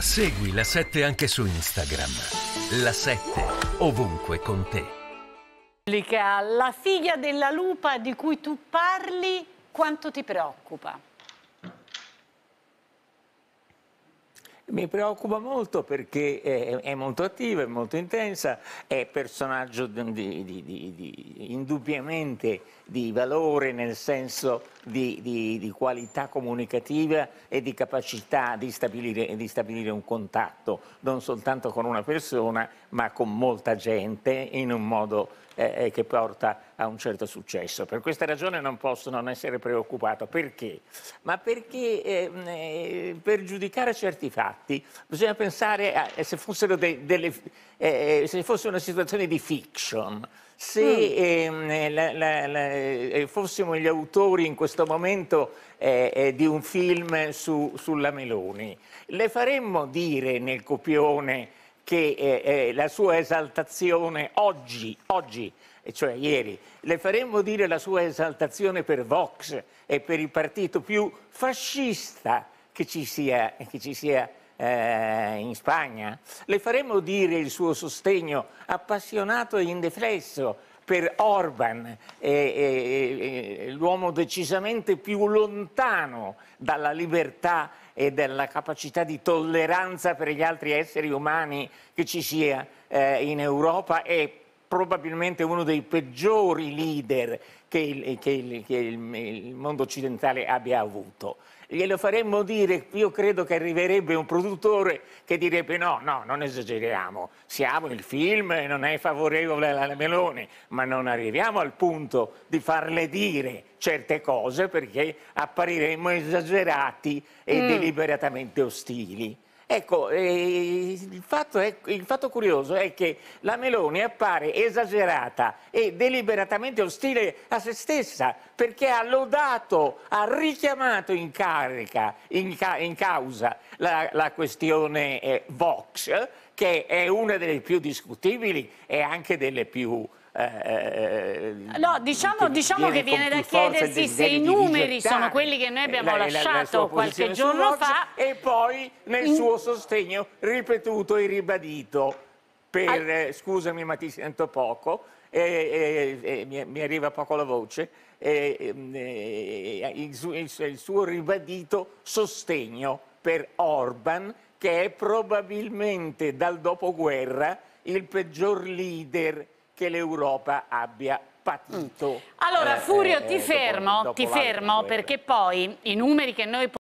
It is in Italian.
Segui la 7 anche su Instagram. La 7 ovunque con te. La figlia della lupa di cui tu parli, quanto ti preoccupa? Mi preoccupa molto perché è, molto attiva, è molto intensa, è personaggio di, di, di, indubbiamente di valore nel senso di, qualità comunicativa e di capacità stabilire, di stabilire un contatto, non soltanto con una persona, ma con molta gente in un modo eh, eh che porta a un certo successo. Per questa ragione non posso non essere preoccupato. Perché? Ma perché ehm, eh, per giudicare certi fatti, fatti bisogna pensare a, eh, se, fossero de, delle, eh, eh, se fosse una situazione di fiction, se eh, la, la, la, eh, fossimo gli autori in questo momento eh, di un film su, sulla Meloni, le faremmo dire nel copione che la sua esaltazione oggi, oggi cioè ieri, le faremmo dire la sua esaltazione per Vox e per il partito più fascista che ci sia, che ci sia eh, in Spagna, le faremo dire il suo sostegno appassionato e indeflesso per Orban, eh, eh, l'uomo decisamente più lontano dalla libertà e dalla capacità di tolleranza per gli altri esseri umani che ci sia eh, in Europa e probabilmente uno dei peggiori leader che il, che il, che il, il mondo occidentale abbia avuto. Glielo faremmo dire, io credo che arriverebbe un produttore che direbbe no, no, non esageriamo, siamo il film, non è favorevole alla Meloni, ma non arriviamo al punto di farle dire certe cose perché appariremmo esagerati e mm. deliberatamente ostili. Ecco, eh, il, fatto è, il, fatto curioso è che la Meloni appare esagerata e deliberatamente ostile a se stessa perché ha lodato, ha richiamato in carica, in, ca, in causa la, la questione eh, Vox, che è una delle più discutibili e anche delle più eh, eh, eh, no, diciamo, che, diciamo viene, che viene da chiedersi se i numeri sono quelli che noi abbiamo la, lasciato la, qualche giorno fa e poi nel in... suo sostegno ripetuto e ribadito per, Al... eh, scusami ma ti sento poco eh, eh, mi, mi, arriva poco la voce ehm, il, il, il suo ribadito sostegno per Orban che è probabilmente dal dopoguerra il peggior leader che l'Europa abbia patito. Allora, eh, Furio, eh, ti eh, fermo, dopo, ti fermo perché poi i numeri che noi possiamo.